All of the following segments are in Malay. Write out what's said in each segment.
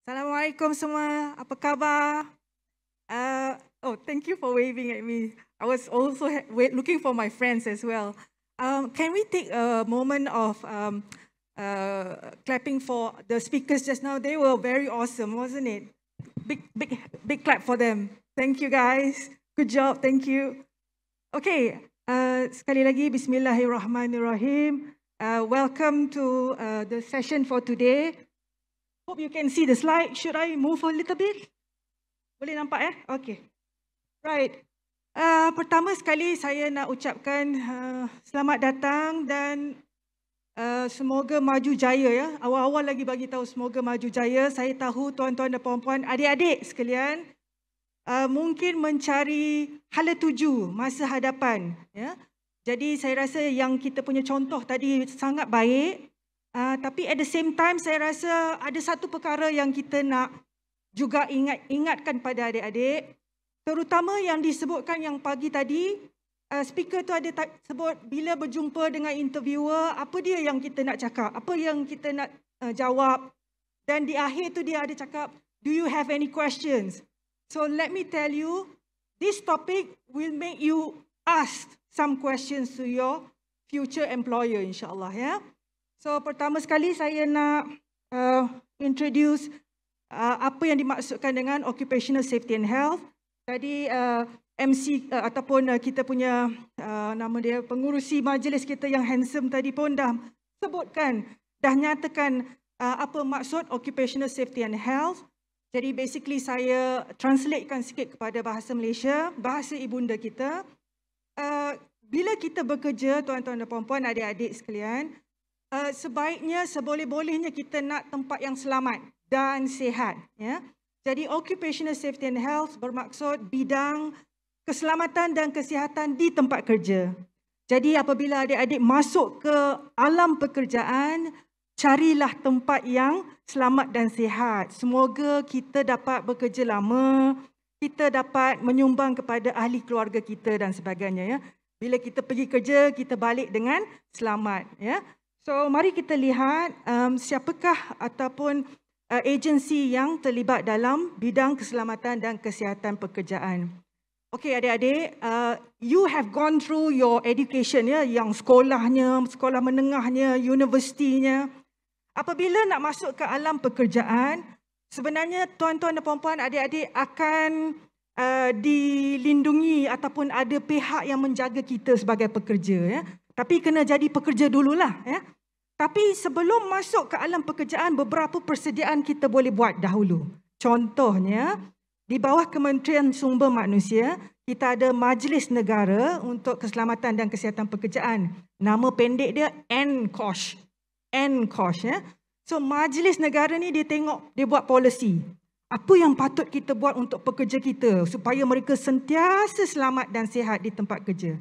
Assalamualaikum semua. Apa khabar? Uh, oh, thank you for waving at me. I was also looking for my friends as well. Um, can we take a moment of um, uh, clapping for the speakers just now? They were very awesome, wasn't it? Big, big, big clap for them. Thank you, guys. Good job. Thank you. Okay. Uh, sekali lagi, Bismillahirrahmanirrahim. Uh, welcome to uh, the session for today. Hope you can see the slide. Should I move a little bit? Boleh nampak eh? Okay. Right. Uh, pertama sekali saya nak ucapkan uh, selamat datang dan uh, semoga maju jaya ya. Awal-awal lagi bagi tahu semoga maju jaya. Saya tahu tuan-tuan dan puan-puan, adik-adik sekalian uh, mungkin mencari hal tuju masa hadapan ya. Jadi saya rasa yang kita punya contoh tadi sangat baik Uh, tapi at the same time saya rasa ada satu perkara yang kita nak juga ingat ingatkan pada adik-adik. Terutama yang disebutkan yang pagi tadi, uh, speaker tu ada sebut bila berjumpa dengan interviewer, apa dia yang kita nak cakap, apa yang kita nak uh, jawab. Dan di akhir tu dia ada cakap, do you have any questions? So let me tell you, this topic will make you ask some questions to your future employer insyaAllah. Yeah? So pertama sekali saya nak uh, introduce uh, apa yang dimaksudkan dengan occupational safety and health. Tadi uh, MC uh, ataupun uh, kita punya uh, nama dia pengurusi majlis kita yang handsome tadi pun dah sebutkan, dah nyatakan uh, apa maksud occupational safety and health. Jadi basically saya translatekan sikit kepada bahasa Malaysia, bahasa ibunda kita. Uh, bila kita bekerja, tuan-tuan dan puan-puan, adik-adik sekalian, uh, sebaiknya seboleh-bolehnya kita nak tempat yang selamat dan sihat. Ya. Jadi occupational safety and health bermaksud bidang keselamatan dan kesihatan di tempat kerja. Jadi apabila adik-adik masuk ke alam pekerjaan, carilah tempat yang selamat dan sihat. Semoga kita dapat bekerja lama, kita dapat menyumbang kepada ahli keluarga kita dan sebagainya. Ya. Bila kita pergi kerja, kita balik dengan selamat. Ya. So mari kita lihat um, siapakah ataupun uh, agensi yang terlibat dalam bidang keselamatan dan kesihatan pekerjaan. Okey adik-adik, uh, you have gone through your education ya, yang sekolahnya, sekolah menengahnya, universitinya. Apabila nak masuk ke alam pekerjaan, sebenarnya tuan-tuan dan puan-puan, adik-adik akan uh, dilindungi ataupun ada pihak yang menjaga kita sebagai pekerja ya. Tapi kena jadi pekerja dululah. Ya. Tapi sebelum masuk ke alam pekerjaan, beberapa persediaan kita boleh buat dahulu. Contohnya, di bawah Kementerian Sumber Manusia, kita ada Majlis Negara untuk Keselamatan dan Kesihatan Pekerjaan. Nama pendek dia NCOSH. NCOSH. Ya. So, Majlis Negara ni dia tengok, dia buat polisi. Apa yang patut kita buat untuk pekerja kita supaya mereka sentiasa selamat dan sihat di tempat kerja.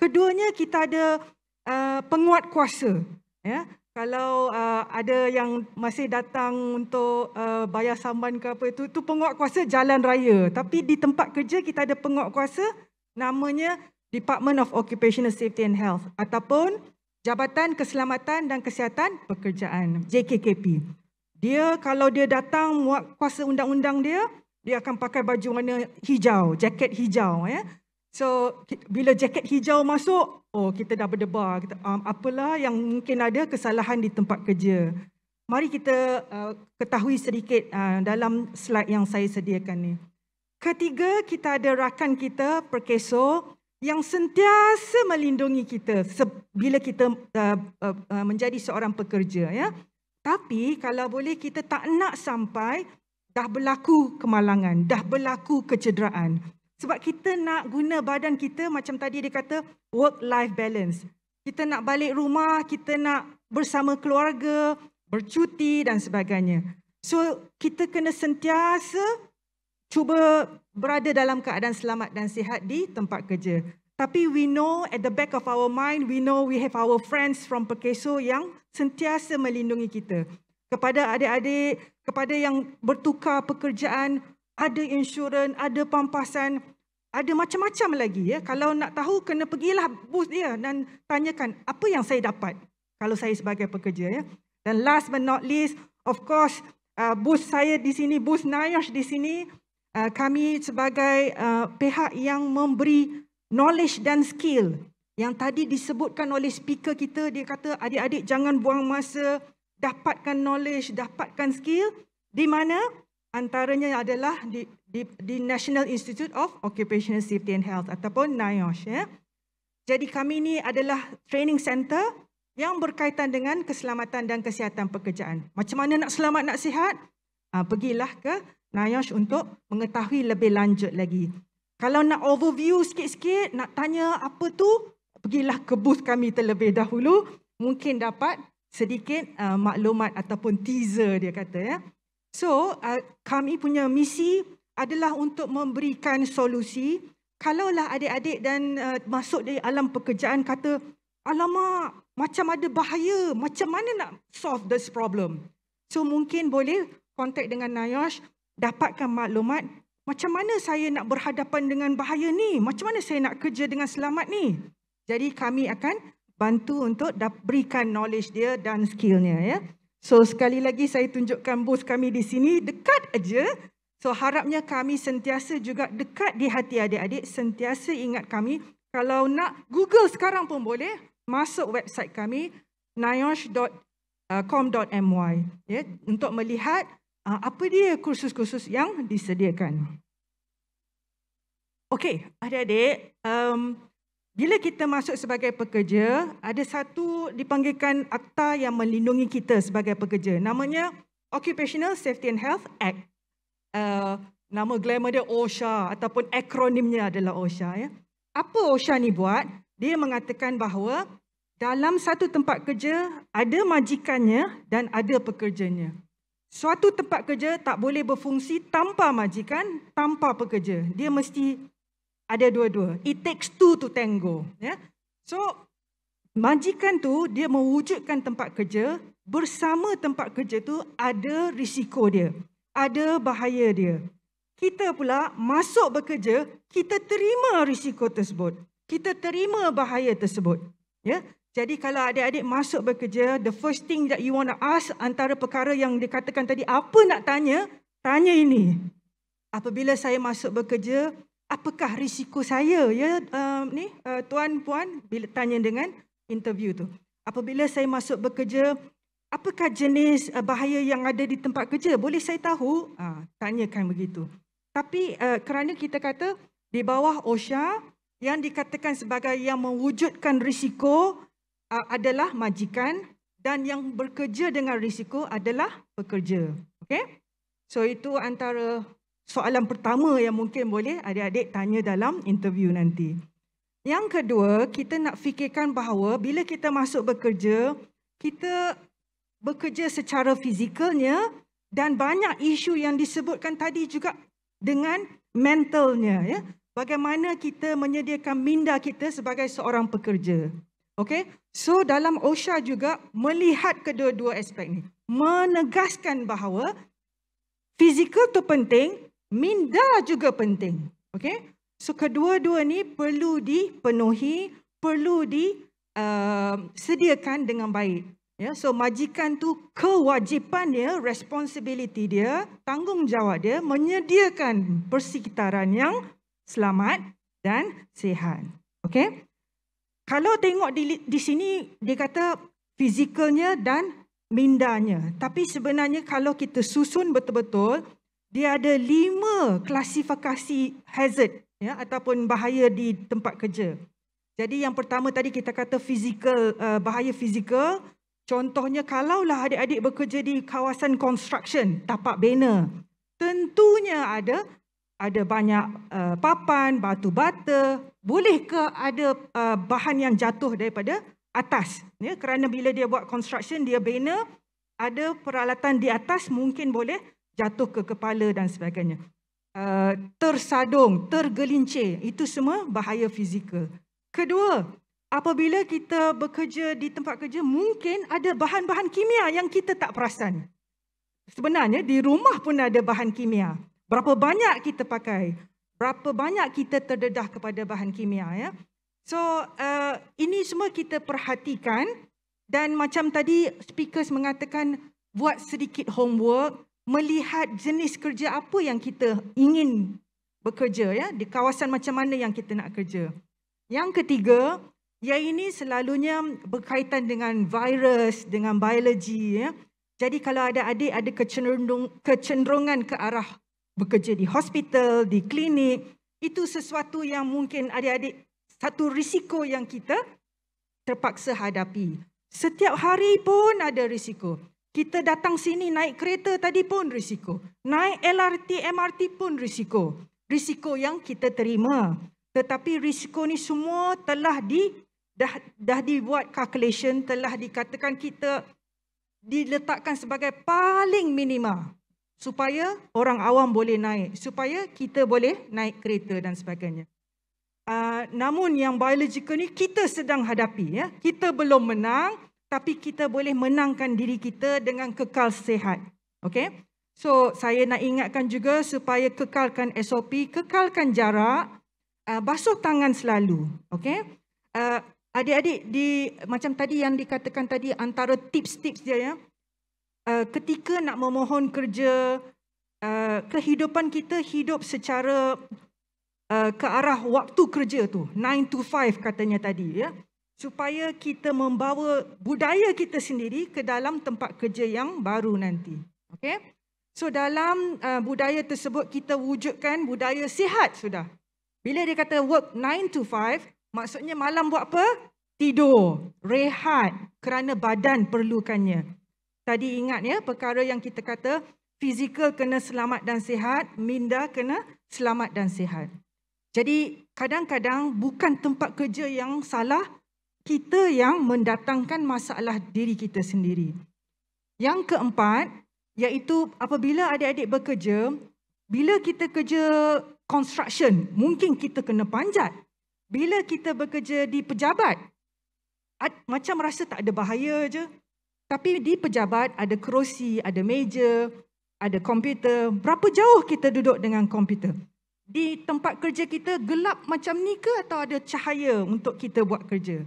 Keduanya kita ada uh, penguat kuasa. Ya? Kalau uh, ada yang masih datang untuk uh, bayar saman ke apa itu, itu penguat kuasa jalan raya. Tapi di tempat kerja kita ada penguat kuasa namanya Department of Occupational Safety and Health ataupun Jabatan Keselamatan dan Kesihatan Pekerjaan, JKKP. Dia kalau dia datang muat kuasa undang-undang dia, dia akan pakai baju warna hijau, jaket hijau. Ya. So bila jaket hijau masuk, oh kita dah berdebar. Kita, um, apalah yang mungkin ada kesalahan di tempat kerja. Mari kita uh, ketahui sedikit uh, dalam slide yang saya sediakan ni. Ketiga, kita ada rakan kita, Perkeso, yang sentiasa melindungi kita bila kita uh, uh, uh, menjadi seorang pekerja. ya. Tapi kalau boleh kita tak nak sampai dah berlaku kemalangan, dah berlaku kecederaan. Sebab kita nak guna badan kita macam tadi dia kata work life balance. Kita nak balik rumah, kita nak bersama keluarga, bercuti dan sebagainya. So kita kena sentiasa cuba berada dalam keadaan selamat dan sihat di tempat kerja. Tapi we know at the back of our mind, we know we have our friends from Pekeso yang sentiasa melindungi kita. Kepada adik-adik, kepada yang bertukar pekerjaan, ada insurans, ada pampasan, ada macam-macam lagi. Ya. Kalau nak tahu, kena pergilah bus dia dan tanyakan apa yang saya dapat kalau saya sebagai pekerja. Ya. Dan last but not least, of course, uh, bus saya di sini, bus NIOSH di sini, uh, kami sebagai uh, pihak yang memberi knowledge dan skill yang tadi disebutkan oleh speaker kita, dia kata adik-adik jangan buang masa, dapatkan knowledge, dapatkan skill. Di mana? antaranya adalah di, di, di National Institute of Occupational Safety and Health ataupun NIOSH. Ya. Jadi kami ini adalah training center yang berkaitan dengan keselamatan dan kesihatan pekerjaan. Macam mana nak selamat, nak sihat? Ha, pergilah ke NIOSH untuk mengetahui lebih lanjut lagi. Kalau nak overview sikit-sikit, nak tanya apa tu, pergilah ke booth kami terlebih dahulu. Mungkin dapat sedikit uh, maklumat ataupun teaser dia kata. ya. So, uh, kami punya misi adalah untuk memberikan solusi. Kalaulah adik-adik dan uh, masuk dari alam pekerjaan kata, alamak, macam ada bahaya, macam mana nak solve this problem? So, mungkin boleh kontak dengan NIOSH, dapatkan maklumat, macam mana saya nak berhadapan dengan bahaya ni? Macam mana saya nak kerja dengan selamat ni? Jadi, kami akan bantu untuk berikan knowledge dia dan skillnya. Ya. So sekali lagi saya tunjukkan booth kami di sini dekat aja. So harapnya kami sentiasa juga dekat di hati adik-adik, sentiasa ingat kami. Kalau nak Google sekarang pun boleh masuk website kami nayosh.com.my ya untuk melihat uh, apa dia kursus-kursus yang disediakan. Okey, adik-adik, um, bila kita masuk sebagai pekerja, ada satu dipanggilkan akta yang melindungi kita sebagai pekerja. Namanya Occupational Safety and Health Act. Uh, nama glamour dia OSHA ataupun akronimnya adalah OSHA. Ya. Apa OSHA ni buat? Dia mengatakan bahawa dalam satu tempat kerja ada majikannya dan ada pekerjanya. Suatu tempat kerja tak boleh berfungsi tanpa majikan, tanpa pekerja. Dia mesti ada dua-dua. It takes two to tango. Yeah? So, majikan tu dia mewujudkan tempat kerja bersama tempat kerja tu ada risiko dia. Ada bahaya dia. Kita pula masuk bekerja, kita terima risiko tersebut. Kita terima bahaya tersebut. Ya? Jadi kalau adik-adik masuk bekerja, the first thing that you want to ask antara perkara yang dikatakan tadi, apa nak tanya? Tanya ini. Apabila saya masuk bekerja, apakah risiko saya ya uh, ni uh, tuan puan bila tanya dengan interview tu apabila saya masuk bekerja apakah jenis uh, bahaya yang ada di tempat kerja boleh saya tahu uh, tanyakan begitu tapi uh, kerana kita kata di bawah OSHA yang dikatakan sebagai yang mewujudkan risiko uh, adalah majikan dan yang bekerja dengan risiko adalah pekerja okey so itu antara soalan pertama yang mungkin boleh adik-adik tanya dalam interview nanti. Yang kedua, kita nak fikirkan bahawa bila kita masuk bekerja, kita bekerja secara fizikalnya dan banyak isu yang disebutkan tadi juga dengan mentalnya. Ya. Bagaimana kita menyediakan minda kita sebagai seorang pekerja. Okay? So dalam OSHA juga melihat kedua-dua aspek ni. Menegaskan bahawa fizikal tu penting Minda juga penting. Okay? So kedua-dua ni perlu dipenuhi, perlu disediakan uh, dengan baik. Ya, so majikan tu kewajipan dia, responsibility dia, tanggungjawab dia menyediakan persekitaran yang selamat dan sihat. Okay? Kalau tengok di, di sini, dia kata fizikalnya dan mindanya. Tapi sebenarnya kalau kita susun betul-betul, dia ada lima klasifikasi hazard ya ataupun bahaya di tempat kerja. Jadi yang pertama tadi kita kata physical uh, bahaya fizikal. Contohnya kalaulah adik-adik bekerja di kawasan construction, tapak bina. Tentunya ada ada banyak uh, papan, batu bata. boleh ke ada uh, bahan yang jatuh daripada atas? Ya, kerana bila dia buat construction, dia bina, ada peralatan di atas mungkin boleh jatuh ke kepala dan sebagainya. Uh, tersadung, tergelincir, itu semua bahaya fizikal. Kedua, apabila kita bekerja di tempat kerja, mungkin ada bahan-bahan kimia yang kita tak perasan. Sebenarnya di rumah pun ada bahan kimia. Berapa banyak kita pakai, berapa banyak kita terdedah kepada bahan kimia. Ya? So, uh, ini semua kita perhatikan dan macam tadi speakers mengatakan buat sedikit homework, melihat jenis kerja apa yang kita ingin bekerja ya di kawasan macam mana yang kita nak kerja. Yang ketiga, ya ini selalunya berkaitan dengan virus, dengan biologi ya. Jadi kalau ada adik ada kecenderung, kecenderungan ke arah bekerja di hospital, di klinik, itu sesuatu yang mungkin adik-adik satu risiko yang kita terpaksa hadapi. Setiap hari pun ada risiko. Kita datang sini naik kereta tadi pun risiko. Naik LRT, MRT pun risiko. Risiko yang kita terima. Tetapi risiko ni semua telah di dah, dah dibuat calculation, telah dikatakan kita diletakkan sebagai paling minima supaya orang awam boleh naik, supaya kita boleh naik kereta dan sebagainya. Uh, namun yang biological ni kita sedang hadapi ya. Kita belum menang, tapi kita boleh menangkan diri kita dengan kekal sehat. Okay? So saya nak ingatkan juga supaya kekalkan SOP, kekalkan jarak, uh, basuh tangan selalu. Okay? Uh, adik-adik di macam tadi yang dikatakan tadi antara tips-tips dia ya. Uh, ketika nak memohon kerja, uh, kehidupan kita hidup secara uh, ke arah waktu kerja tu, 9 to 5 katanya tadi ya. Yeah? supaya kita membawa budaya kita sendiri ke dalam tempat kerja yang baru nanti. Okay? So dalam uh, budaya tersebut kita wujudkan budaya sihat sudah. Bila dia kata work 9 to 5, maksudnya malam buat apa? Tidur, rehat kerana badan perlukannya. Tadi ingat ya perkara yang kita kata fizikal kena selamat dan sihat, minda kena selamat dan sihat. Jadi kadang-kadang bukan tempat kerja yang salah, kita yang mendatangkan masalah diri kita sendiri. Yang keempat, iaitu apabila adik-adik bekerja, bila kita kerja construction, mungkin kita kena panjat. Bila kita bekerja di pejabat, macam rasa tak ada bahaya je. Tapi di pejabat ada kerusi, ada meja, ada komputer. Berapa jauh kita duduk dengan komputer? Di tempat kerja kita gelap macam ni ke atau ada cahaya untuk kita buat kerja?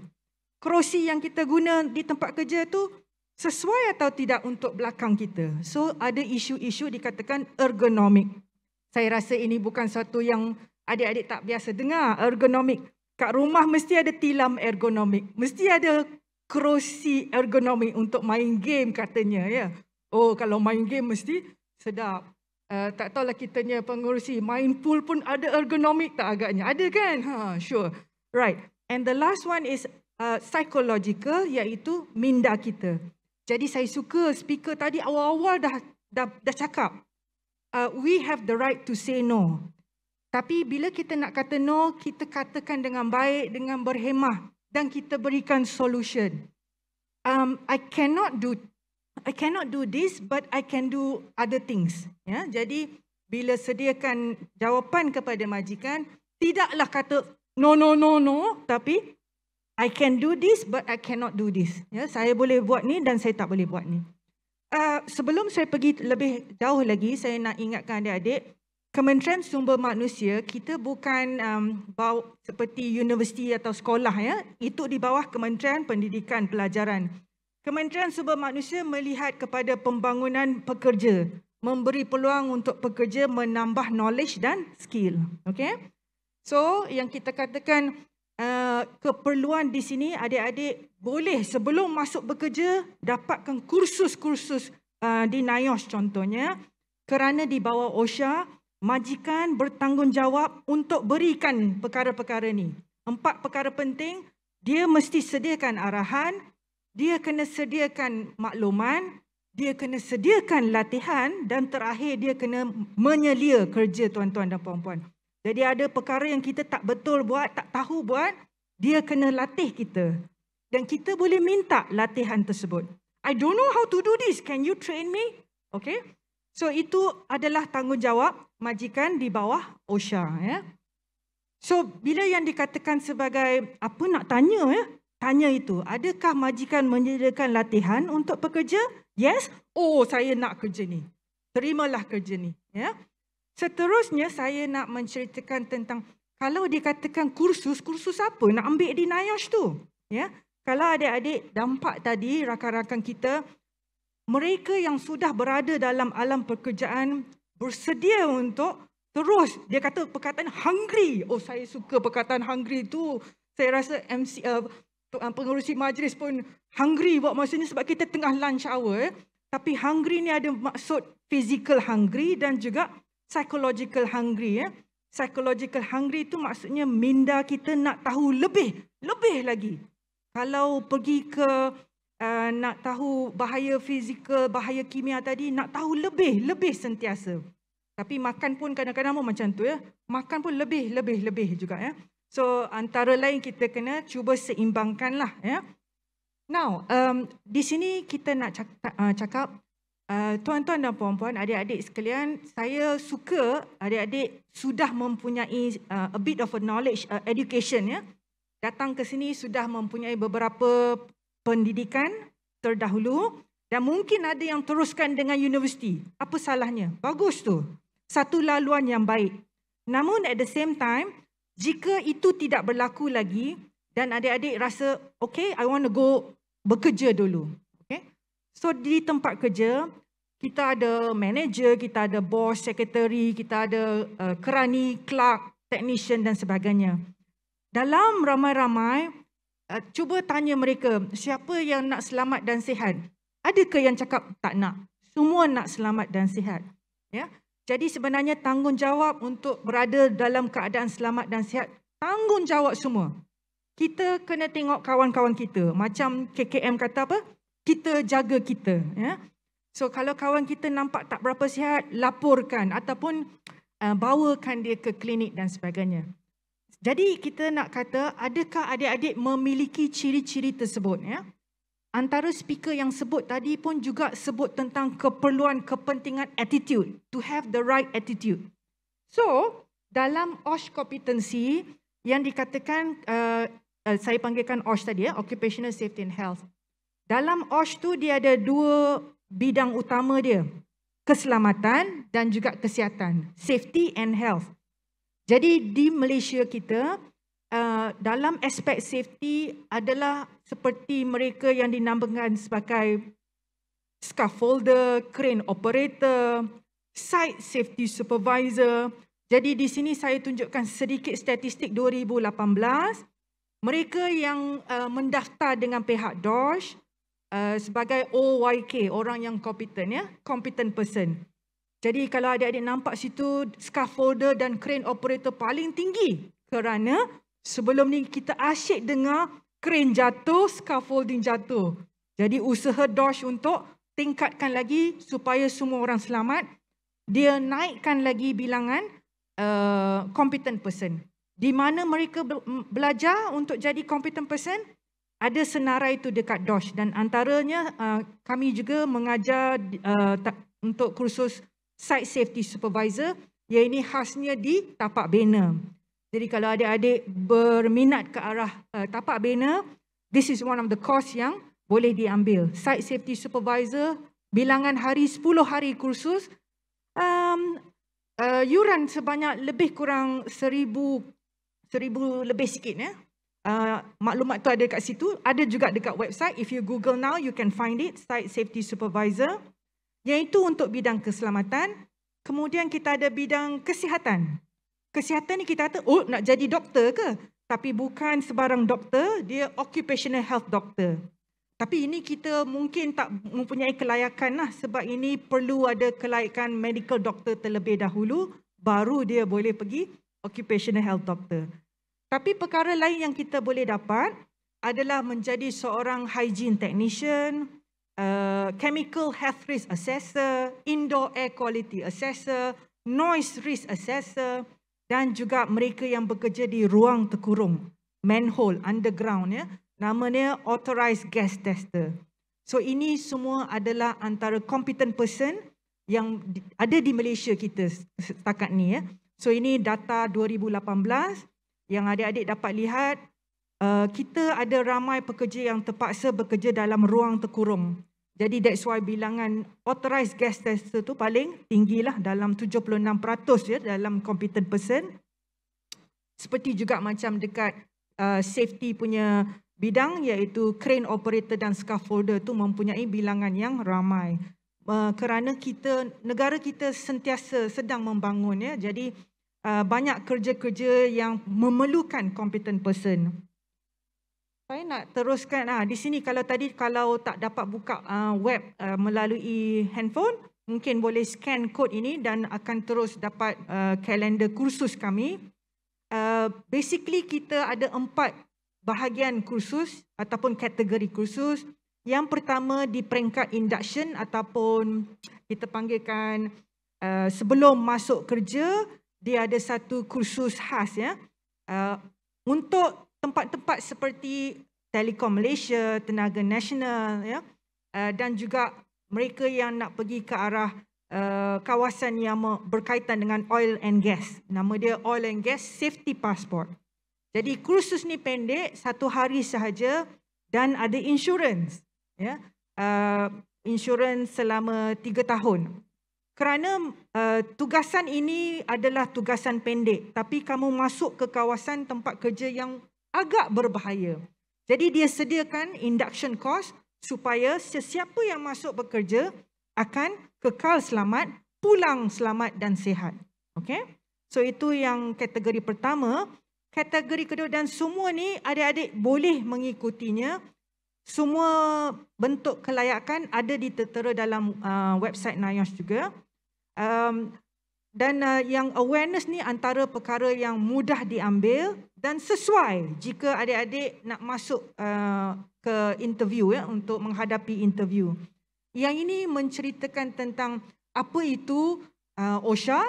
kerusi yang kita guna di tempat kerja tu sesuai atau tidak untuk belakang kita. So ada isu-isu dikatakan ergonomik. Saya rasa ini bukan satu yang adik-adik tak biasa dengar ergonomik. Kat rumah mesti ada tilam ergonomik. Mesti ada kerusi ergonomik untuk main game katanya ya. Oh kalau main game mesti sedap. Uh, tak tahulah kitanya pengurusi main pool pun ada ergonomik tak agaknya. Ada kan? Ha, sure. Right. And the last one is Uh, psychological iaitu minda kita. Jadi saya suka speaker tadi awal-awal dah dah, dah cakap uh, we have the right to say no. Tapi bila kita nak kata no, kita katakan dengan baik, dengan berhemah dan kita berikan solution. Um, I cannot do I cannot do this but I can do other things. Ya, jadi bila sediakan jawapan kepada majikan, tidaklah kata no no no no tapi I can do this but I cannot do this. Ya, saya boleh buat ni dan saya tak boleh buat ni. Uh, sebelum saya pergi lebih jauh lagi, saya nak ingatkan adik-adik, Kementerian Sumber Manusia, kita bukan um, bau, seperti universiti atau sekolah. ya. Itu di bawah Kementerian Pendidikan Pelajaran. Kementerian Sumber Manusia melihat kepada pembangunan pekerja, memberi peluang untuk pekerja menambah knowledge dan skill. Okay? So, yang kita katakan, Eh, keperluan di sini adik-adik boleh sebelum masuk bekerja dapatkan kursus-kursus uh, di NIOSH contohnya kerana di bawah OSHA majikan bertanggungjawab untuk berikan perkara-perkara ni. Empat perkara penting, dia mesti sediakan arahan, dia kena sediakan makluman, dia kena sediakan latihan dan terakhir dia kena menyelia kerja tuan-tuan dan puan-puan. Jadi ada perkara yang kita tak betul buat, tak tahu buat, dia kena latih kita. Dan kita boleh minta latihan tersebut. I don't know how to do this. Can you train me? Okay. So itu adalah tanggungjawab majikan di bawah OSHA. Ya. So bila yang dikatakan sebagai apa nak tanya ya? Tanya itu, adakah majikan menyediakan latihan untuk pekerja? Yes. Oh, saya nak kerja ni. Terimalah kerja ni. Ya. Yeah. Seterusnya saya nak menceritakan tentang kalau dikatakan kursus, kursus apa nak ambil di NIOSH tu? Ya. Kalau adik-adik dampak tadi rakan-rakan kita mereka yang sudah berada dalam alam pekerjaan bersedia untuk terus dia kata perkataan hungry. Oh saya suka perkataan hungry tu. Saya rasa MC uh, pengurusi majlis pun hungry buat masa ni sebab kita tengah lunch hour. Tapi hungry ni ada maksud physical hungry dan juga psychological hungry ya. Psychological hungry itu maksudnya minda kita nak tahu lebih, lebih lagi. Kalau pergi ke uh, nak tahu bahaya fizikal, bahaya kimia tadi, nak tahu lebih, lebih sentiasa. Tapi makan pun kadang-kadang pun macam tu ya. Makan pun lebih, lebih, lebih juga ya. So antara lain kita kena cuba seimbangkanlah ya. Now, um, di sini kita nak eh, cakap, uh, cakap Ah, tuan-tuan dan puan-puan, adik-adik sekalian, saya suka adik-adik sudah mempunyai uh, a bit of a knowledge uh, education ya. Datang ke sini sudah mempunyai beberapa pendidikan terdahulu dan mungkin ada yang teruskan dengan universiti. Apa salahnya? Bagus tu. Satu laluan yang baik. Namun at the same time, jika itu tidak berlaku lagi dan adik-adik rasa, okay, I want to go bekerja dulu. So di tempat kerja, kita ada manager, kita ada bos secretary, kita ada uh, kerani, clerk, technician dan sebagainya. Dalam ramai-ramai, uh, cuba tanya mereka, siapa yang nak selamat dan sihat? Adakah yang cakap tak nak? Semua nak selamat dan sihat. Ya? Jadi sebenarnya tanggungjawab untuk berada dalam keadaan selamat dan sihat, tanggungjawab semua. Kita kena tengok kawan-kawan kita. Macam KKM kata apa? kita jaga kita. Ya? So kalau kawan kita nampak tak berapa sihat, laporkan ataupun uh, bawakan dia ke klinik dan sebagainya. Jadi kita nak kata adakah adik-adik memiliki ciri-ciri tersebut? Ya? Antara speaker yang sebut tadi pun juga sebut tentang keperluan, kepentingan, attitude. To have the right attitude. So, dalam OSH competency yang dikatakan, uh, uh, saya panggilkan OSH tadi, ya, Occupational Safety and Health. Dalam OSH tu dia ada dua bidang utama dia. Keselamatan dan juga kesihatan. Safety and health. Jadi di Malaysia kita, uh, dalam aspek safety adalah seperti mereka yang dinamakan sebagai scaffolder, crane operator, site safety supervisor. Jadi di sini saya tunjukkan sedikit statistik 2018. Mereka yang uh, mendaftar dengan pihak DOSH, Eh, sebagai OYK, orang yang kompeten ya, competent person. Jadi kalau adik-adik nampak situ scaffolder dan crane operator paling tinggi kerana sebelum ni kita asyik dengar crane jatuh, scaffolding jatuh. Jadi usaha Dosh untuk tingkatkan lagi supaya semua orang selamat, dia naikkan lagi bilangan uh, competent person. Di mana mereka belajar untuk jadi competent person? ada senarai itu dekat DOSH dan antaranya uh, kami juga mengajar uh, untuk kursus Site Safety Supervisor yang ini khasnya di tapak bina. Jadi kalau adik-adik berminat ke arah uh, tapak bina, this is one of the course yang boleh diambil. Site Safety Supervisor, bilangan hari 10 hari kursus, um, uh, yuran sebanyak lebih kurang seribu seribu lebih sikit. Ya? Ah, maklumat tu ada kat situ. Ada juga dekat website. If you Google now, you can find it. Site Safety Supervisor. Yang itu untuk bidang keselamatan. Kemudian kita ada bidang kesihatan. Kesihatan ni kita kata, oh nak jadi doktor ke? Tapi bukan sebarang doktor, dia occupational health doctor. Tapi ini kita mungkin tak mempunyai kelayakan lah sebab ini perlu ada kelayakan medical doctor terlebih dahulu baru dia boleh pergi occupational health doctor. Tapi perkara lain yang kita boleh dapat adalah menjadi seorang hygiene technician, uh, chemical health risk assessor, indoor air quality assessor, noise risk assessor dan juga mereka yang bekerja di ruang terkurung, manhole, underground ya, namanya authorised gas tester. So ini semua adalah antara competent person yang ada di Malaysia kita setakat ni ya. So ini data 2018 yang adik-adik dapat lihat, eh, kita ada ramai pekerja yang terpaksa bekerja dalam ruang terkurung. Jadi that's why bilangan authorized gas tester tu paling tinggilah dalam 76% ya dalam competent person. Seperti juga macam dekat eh, safety punya bidang iaitu crane operator dan scaffolder tu mempunyai bilangan yang ramai. Eh, kerana kita negara kita sentiasa sedang membangun ya. Jadi Ah, banyak kerja-kerja yang memerlukan competent person. Saya nak teruskan ha, di sini kalau tadi kalau tak dapat buka ah, web melalui handphone, mungkin boleh scan kod ini dan akan terus dapat kalender kursus kami. basically kita ada empat bahagian kursus ataupun kategori kursus. Yang pertama di peringkat induction ataupun kita panggilkan sebelum masuk kerja dia ada satu kursus khas ya. Uh, untuk tempat-tempat seperti Telekom Malaysia, Tenaga Nasional ya. Uh, dan juga mereka yang nak pergi ke arah uh, kawasan yang berkaitan dengan oil and gas. Nama dia Oil and Gas Safety Passport. Jadi kursus ni pendek, satu hari sahaja dan ada insurans ya. Uh, insurans selama tiga tahun kerana uh, tugasan ini adalah tugasan pendek tapi kamu masuk ke kawasan tempat kerja yang agak berbahaya. Jadi dia sediakan induction course supaya sesiapa yang masuk bekerja akan kekal selamat, pulang selamat dan sihat. Okay? So itu yang kategori pertama. Kategori kedua dan semua ni adik-adik boleh mengikutinya. Semua bentuk kelayakan ada ditertera dalam uh, website NIOSH juga. Um, dan uh, yang awareness ni antara perkara yang mudah diambil dan sesuai jika adik-adik nak masuk uh, ke interview ya untuk menghadapi interview. Yang ini menceritakan tentang apa itu uh, OSHA,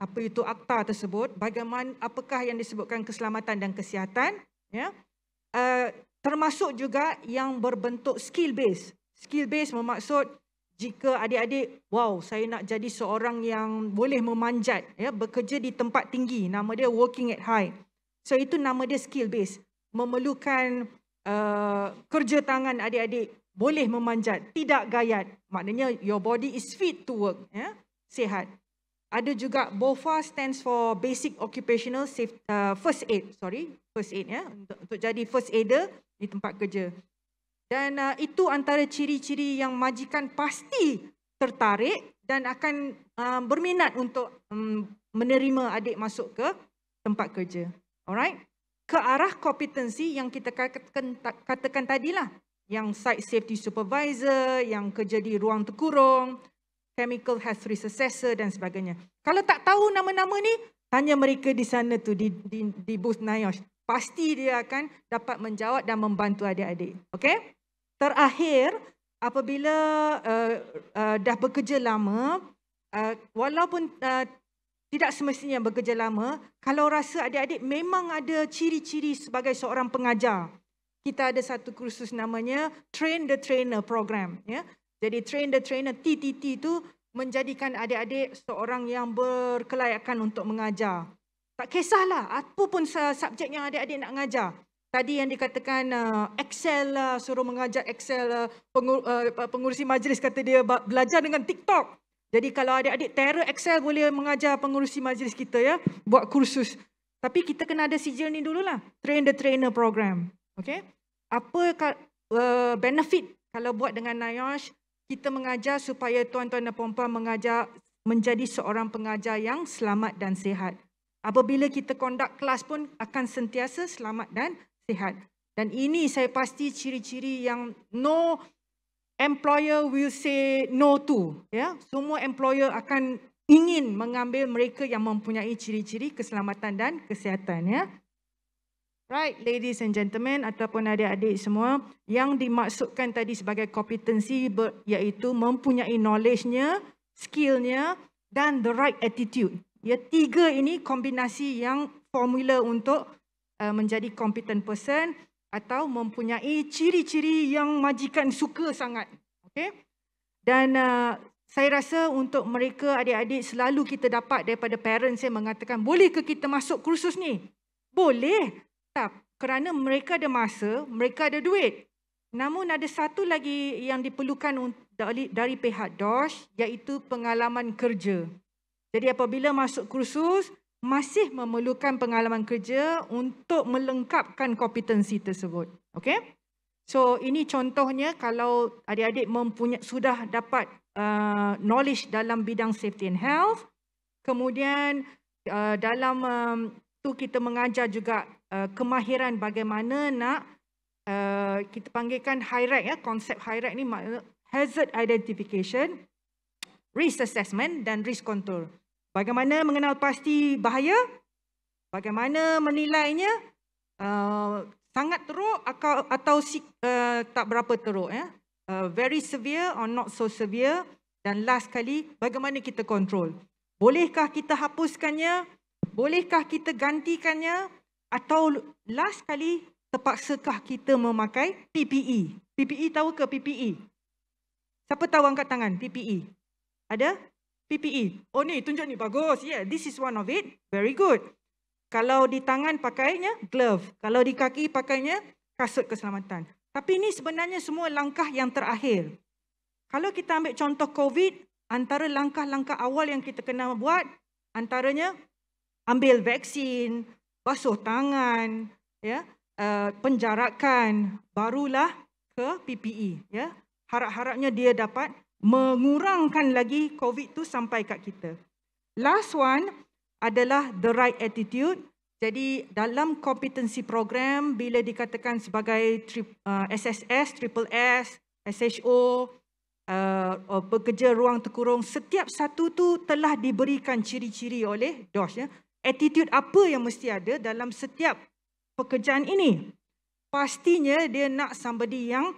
apa itu akta tersebut, bagaimana apakah yang disebutkan keselamatan dan kesihatan ya. Uh, termasuk juga yang berbentuk skill base. Skill base bermaksud jika adik-adik, wow, saya nak jadi seorang yang boleh memanjat, ya, bekerja di tempat tinggi, nama dia working at high. So itu nama dia skill base. Memerlukan uh, kerja tangan adik-adik boleh memanjat, tidak gayat. Maknanya your body is fit to work, ya, sehat. Ada juga BOFA stands for Basic Occupational Safety, uh, First Aid, sorry, First Aid ya, untuk, untuk jadi First Aider di tempat kerja. Dan uh, itu antara ciri-ciri yang majikan pasti tertarik dan akan uh, berminat untuk um, menerima adik masuk ke tempat kerja. Alright, ke arah kompetensi yang kita katakan, katakan tadi lah, yang Site Safety Supervisor, yang kerja di ruang terkurung chemical has three successor dan sebagainya. Kalau tak tahu nama-nama ni, tanya mereka di sana tu di di, di booth NIOSH. Pasti dia akan dapat menjawab dan membantu adik-adik. Okey? Terakhir, apabila uh, uh, dah bekerja lama, uh, walaupun uh, tidak semestinya bekerja lama, kalau rasa adik-adik memang ada ciri-ciri sebagai seorang pengajar, kita ada satu kursus namanya Train the Trainer Program. Ya? Jadi train the trainer TTT tu menjadikan adik-adik seorang yang berkelayakan untuk mengajar. Tak kisahlah apa pun subjek yang adik-adik nak mengajar. Tadi yang dikatakan uh, Excel uh, suruh mengajar Excel uh, pengur, uh, pengurusi majlis kata dia belajar dengan TikTok. Jadi kalau adik-adik terror Excel boleh mengajar pengurusi majlis kita ya buat kursus. Tapi kita kena ada sijil ni dululah. Train the trainer program. Okay. Apa uh, benefit kalau buat dengan NIOSH kita mengajar supaya tuan-tuan dan puan-puan mengajar menjadi seorang pengajar yang selamat dan sihat. Apabila kita conduct kelas pun akan sentiasa selamat dan sihat. Dan ini saya pasti ciri-ciri yang no employer will say no to. Ya, semua employer akan ingin mengambil mereka yang mempunyai ciri-ciri keselamatan dan kesihatan ya. Right, ladies and gentlemen ataupun adik-adik semua yang dimaksudkan tadi sebagai kompetensi ber, iaitu mempunyai knowledge-nya, skill-nya dan the right attitude. Ya, tiga ini kombinasi yang formula untuk uh, menjadi competent person atau mempunyai ciri-ciri yang majikan suka sangat. Okay? Dan uh, saya rasa untuk mereka adik-adik selalu kita dapat daripada parents yang mengatakan, boleh ke kita masuk kursus ni? Boleh staff kerana mereka ada masa, mereka ada duit. Namun ada satu lagi yang diperlukan dari, dari pihak DOSH iaitu pengalaman kerja. Jadi apabila masuk kursus, masih memerlukan pengalaman kerja untuk melengkapkan kompetensi tersebut. Okay? So ini contohnya kalau adik-adik mempunyai sudah dapat uh, knowledge dalam bidang safety and health, kemudian uh, dalam um, tu kita mengajar juga Eh, kemahiran bagaimana nak uh, kita panggilkan hierarchy eh, ya konsep hierarchy ni hazard identification risk assessment dan risk control bagaimana mengenal pasti bahaya bagaimana menilainya uh, sangat teruk atau atau uh, tak berapa teruk ya uh, very severe or not so severe dan last kali bagaimana kita kontrol bolehkah kita hapuskannya bolehkah kita gantikannya atau last kali terpaksakah kita memakai PPE? PPE tahu ke PPE? Siapa tahu angkat tangan PPE? Ada? PPE. Oh ni, tunjuk ni. Bagus. Yeah, this is one of it. Very good. Kalau di tangan pakainya, glove. Kalau di kaki pakainya, kasut keselamatan. Tapi ini sebenarnya semua langkah yang terakhir. Kalau kita ambil contoh COVID, antara langkah-langkah awal yang kita kena buat, antaranya ambil vaksin, basuh tangan, ya, uh, penjarakan, barulah ke PPE. Ya. Harap-harapnya dia dapat mengurangkan lagi COVID tu sampai kat kita. Last one adalah the right attitude. Jadi dalam kompetensi program, bila dikatakan sebagai SSS, eh, triple S, SHO, uh, eh, bekerja oh, ruang terkurung, setiap satu tu telah diberikan ciri-ciri oleh DOS. Ya attitude apa yang mesti ada dalam setiap pekerjaan ini? Pastinya dia nak somebody yang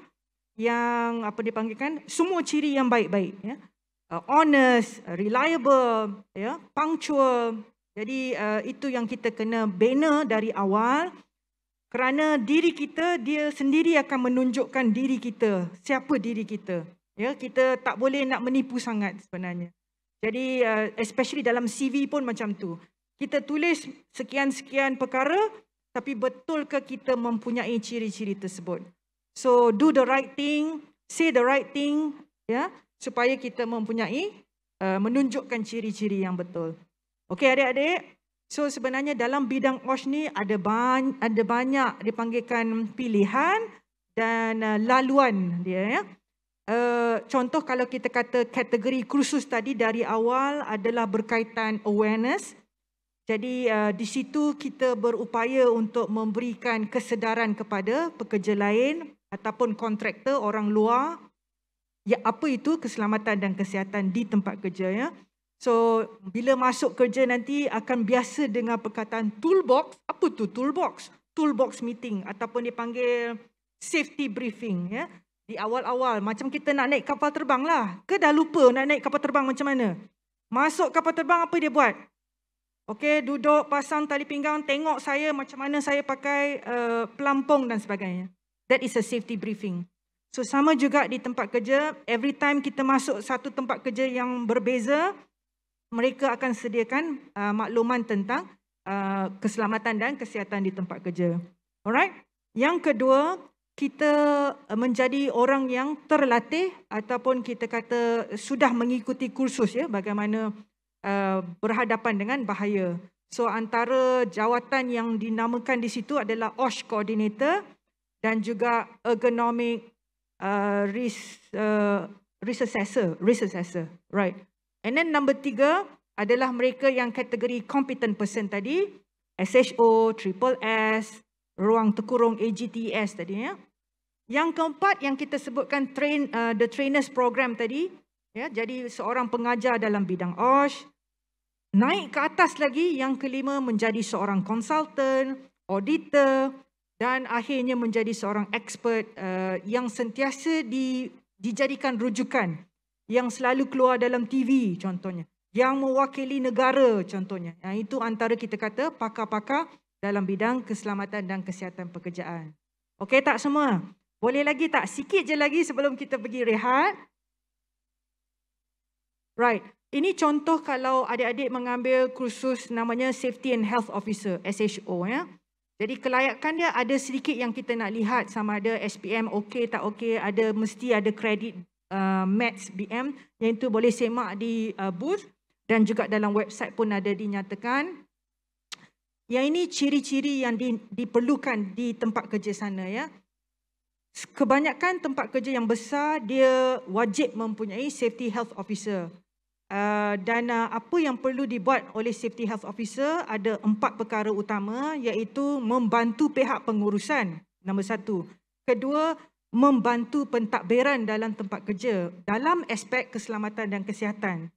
yang apa dipanggilkan semua ciri yang baik-baik ya. Uh, honest, uh, reliable, ya, yeah, punctual. Jadi uh, itu yang kita kena bina dari awal kerana diri kita dia sendiri akan menunjukkan diri kita, siapa diri kita. Ya, yeah, kita tak boleh nak menipu sangat sebenarnya. Jadi uh, especially dalam CV pun macam tu. Kita tulis sekian-sekian perkara, tapi betul ke kita mempunyai ciri-ciri tersebut? So, do the right thing, say the right thing, ya, yeah, supaya kita mempunyai, uh, menunjukkan ciri-ciri yang betul. Okey, adik-adik? So, sebenarnya dalam bidang OSH ni ada, ba ada banyak dipanggilkan pilihan dan uh, laluan dia, ya. Uh, contoh kalau kita kata kategori kursus tadi dari awal adalah berkaitan awareness, jadi uh, di situ kita berupaya untuk memberikan kesedaran kepada pekerja lain ataupun kontraktor orang luar ya apa itu keselamatan dan kesihatan di tempat kerja ya. So bila masuk kerja nanti akan biasa dengan perkataan toolbox. Apa tu toolbox? Toolbox meeting ataupun dipanggil safety briefing ya. Di awal-awal macam kita nak naik kapal terbang lah. Ke dah lupa nak naik kapal terbang macam mana? Masuk kapal terbang apa dia buat? Okey, duduk pasang tali pinggang, tengok saya macam mana saya pakai uh, pelampung dan sebagainya. That is a safety briefing. So sama juga di tempat kerja, every time kita masuk satu tempat kerja yang berbeza, mereka akan sediakan uh, makluman tentang uh, keselamatan dan kesihatan di tempat kerja. Alright? Yang kedua, kita menjadi orang yang terlatih ataupun kita kata sudah mengikuti kursus ya bagaimana Uh, berhadapan dengan bahaya. So antara jawatan yang dinamakan di situ adalah OSH Coordinator dan juga Ergonomic uh, Risk uh, Assessor, Risk Assessor, right? And then number tiga adalah mereka yang kategori competent person tadi, SHO, Triple S, ruang terkurung AGTS tadi ya. Yang keempat yang kita sebutkan train uh, the trainers program tadi, ya. Jadi seorang pengajar dalam bidang OSH. Naik ke atas lagi, yang kelima menjadi seorang konsultan, auditor dan akhirnya menjadi seorang expert uh, yang sentiasa di, dijadikan rujukan. Yang selalu keluar dalam TV contohnya. Yang mewakili negara contohnya. Nah, itu antara kita kata pakar-pakar dalam bidang keselamatan dan kesihatan pekerjaan. Okey tak semua? Boleh lagi tak? Sikit je lagi sebelum kita pergi rehat. Right. Ini contoh kalau adik-adik mengambil kursus namanya Safety and Health Officer, SHO. Ya. Jadi kelayakan dia ada sedikit yang kita nak lihat sama ada SPM okey tak okey, ada mesti ada kredit uh, MATS BM yang itu boleh semak di uh, booth dan juga dalam website pun ada dinyatakan. Yang ini ciri-ciri yang di, diperlukan di tempat kerja sana. ya. Kebanyakan tempat kerja yang besar, dia wajib mempunyai Safety Health Officer. Uh, dan uh, apa yang perlu dibuat oleh safety health officer ada empat perkara utama iaitu membantu pihak pengurusan, nombor satu. Kedua, membantu pentadbiran dalam tempat kerja dalam aspek keselamatan dan kesihatan.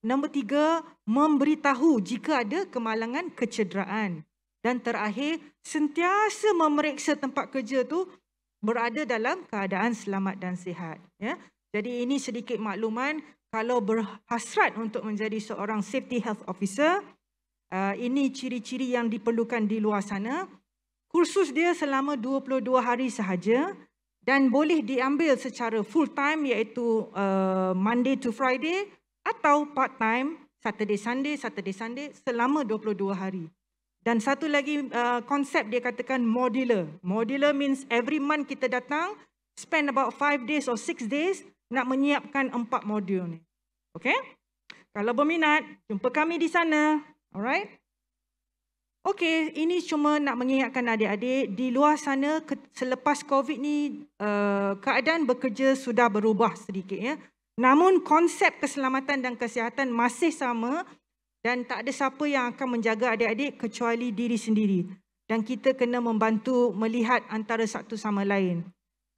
Nombor tiga, memberitahu jika ada kemalangan kecederaan. Dan terakhir, sentiasa memeriksa tempat kerja tu berada dalam keadaan selamat dan sihat. Ya? Jadi ini sedikit makluman kalau berhasrat untuk menjadi seorang safety health officer, uh, ini ciri-ciri yang diperlukan di luar sana. Kursus dia selama 22 hari sahaja dan boleh diambil secara full time iaitu uh, Monday to Friday atau part time Saturday Sunday Saturday Sunday selama 22 hari. Dan satu lagi uh, konsep dia katakan modular. Modular means every month kita datang spend about 5 days or 6 days nak menyiapkan empat modul ni. Okay? Kalau berminat, jumpa kami di sana. Alright? Okay, ini cuma nak mengingatkan adik-adik, di luar sana selepas COVID ni, eh, keadaan bekerja sudah berubah sedikit. Ya. Namun konsep keselamatan dan kesihatan masih sama dan tak ada siapa yang akan menjaga adik-adik kecuali diri sendiri. Dan kita kena membantu melihat antara satu sama lain.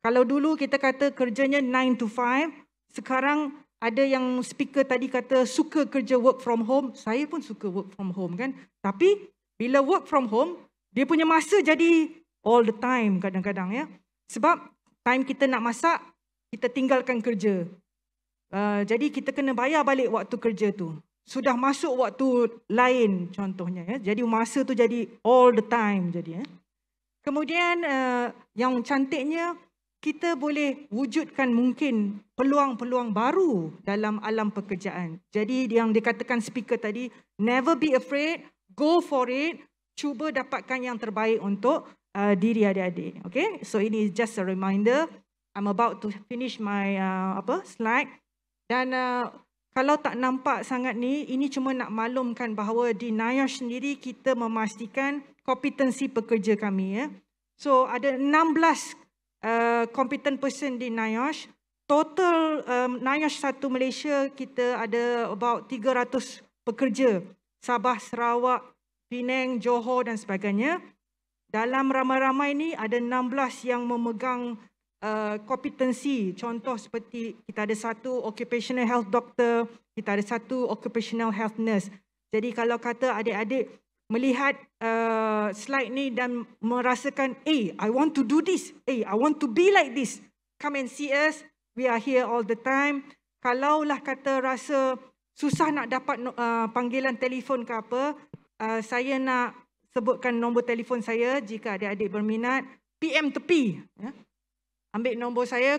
Kalau dulu kita kata kerjanya 9 to 5, sekarang ada yang speaker tadi kata suka kerja work from home. Saya pun suka work from home kan. Tapi bila work from home, dia punya masa jadi all the time kadang-kadang ya. Sebab time kita nak masak, kita tinggalkan kerja. Uh, jadi kita kena bayar balik waktu kerja tu. Sudah masuk waktu lain contohnya ya. Jadi masa tu jadi all the time jadi ya. Kemudian uh, yang cantiknya kita boleh wujudkan mungkin peluang-peluang baru dalam alam pekerjaan. Jadi yang dikatakan speaker tadi, never be afraid, go for it, cuba dapatkan yang terbaik untuk uh, diri adik-adik. Okay, so ini just a reminder. I'm about to finish my uh, apa slide. Dan uh, kalau tak nampak sangat ni, ini cuma nak maklumkan bahawa di NIOS sendiri kita memastikan kompetensi pekerja kami. Ya. So ada 16 Uh, competent person di NIOSH. Total um, NIOSH satu Malaysia kita ada about 300 pekerja. Sabah, Sarawak, Penang, Johor dan sebagainya. Dalam ramai-ramai ini ada 16 yang memegang uh, kompetensi. Contoh seperti kita ada satu occupational health doctor, kita ada satu occupational health nurse. Jadi kalau kata adik-adik melihat uh, slide ni dan merasakan, eh, hey, I want to do this. Eh, hey, I want to be like this. Come and see us. We are here all the time. Kalaulah kata rasa susah nak dapat uh, panggilan telefon ke apa, uh, saya nak sebutkan nombor telefon saya jika adik-adik berminat. PM tepi. Ya. Ambil nombor saya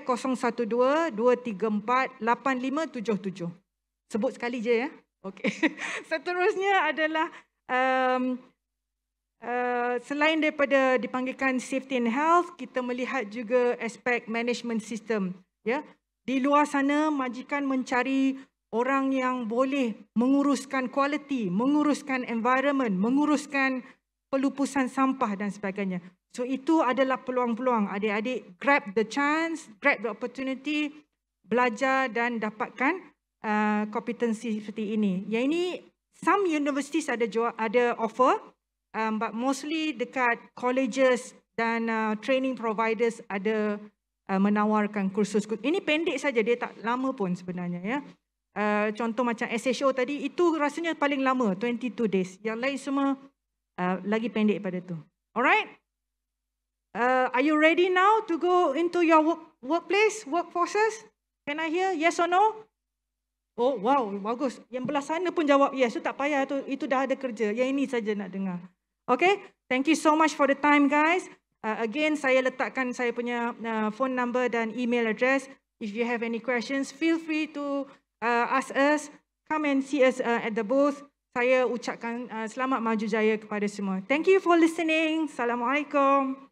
012-234-8577. Sebut sekali je ya. Okay. Seterusnya adalah um, uh, selain daripada dipanggilkan safety and health, kita melihat juga aspek management system. Ya, di luar sana majikan mencari orang yang boleh menguruskan quality, menguruskan environment, menguruskan pelupusan sampah dan sebagainya. So itu adalah peluang-peluang adik-adik grab the chance, grab the opportunity, belajar dan dapatkan uh, kompetensi seperti ini. Yang ini some universities ada ada offer um, but mostly dekat colleges dan uh, training providers ada uh, menawarkan kursus ini pendek saja dia tak lama pun sebenarnya ya uh, contoh macam SSO tadi itu rasanya paling lama 22 days yang lain semua uh, lagi pendek pada tu alright uh, are you ready now to go into your work workplace workforces can i hear yes or no Oh wow, bagus. Yang belah sana pun jawab yes. Itu tak payah tu. Itu dah ada kerja. Yang ini saja nak dengar. Okay, thank you so much for the time guys. Uh, again, saya letakkan saya punya uh, phone number dan email address. If you have any questions, feel free to uh, ask us. Come and see us uh, at the booth. Saya ucapkan uh, selamat maju jaya kepada semua. Thank you for listening. Assalamualaikum.